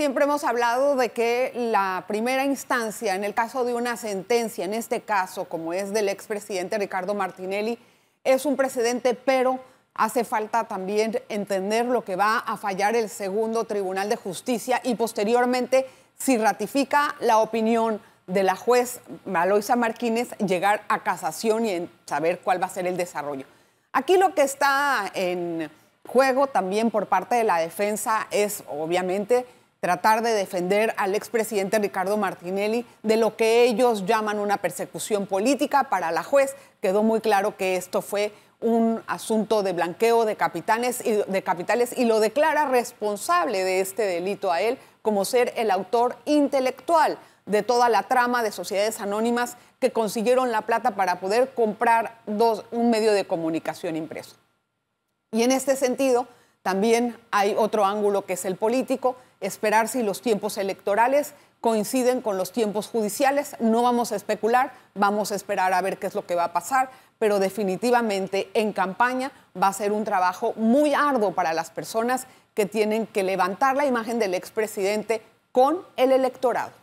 Siempre hemos hablado de que la primera instancia, en el caso de una sentencia, en este caso, como es del expresidente Ricardo Martinelli, es un precedente, pero hace falta también entender lo que va a fallar el segundo Tribunal de Justicia y posteriormente, si ratifica la opinión de la juez Maloisa Martínez, llegar a casación y saber cuál va a ser el desarrollo. Aquí lo que está en juego también por parte de la defensa es, obviamente, tratar de defender al expresidente Ricardo Martinelli de lo que ellos llaman una persecución política. Para la juez quedó muy claro que esto fue un asunto de blanqueo de, capitanes y, capitales y lo declara responsable de este delito a él como ser el autor intelectual de toda la trama de sociedades anónimas que consiguieron la plata para poder comprar un medio de comunicación impreso. Y en este sentido, también hay otro ángulo que es el político, esperar si los tiempos electorales coinciden con los tiempos judiciales. No vamos a especular, vamos a esperar a ver qué es lo que va a pasar, pero definitivamente en campaña va a ser un trabajo muy arduo para las personas que tienen que levantar la imagen del expresidente con el electorado.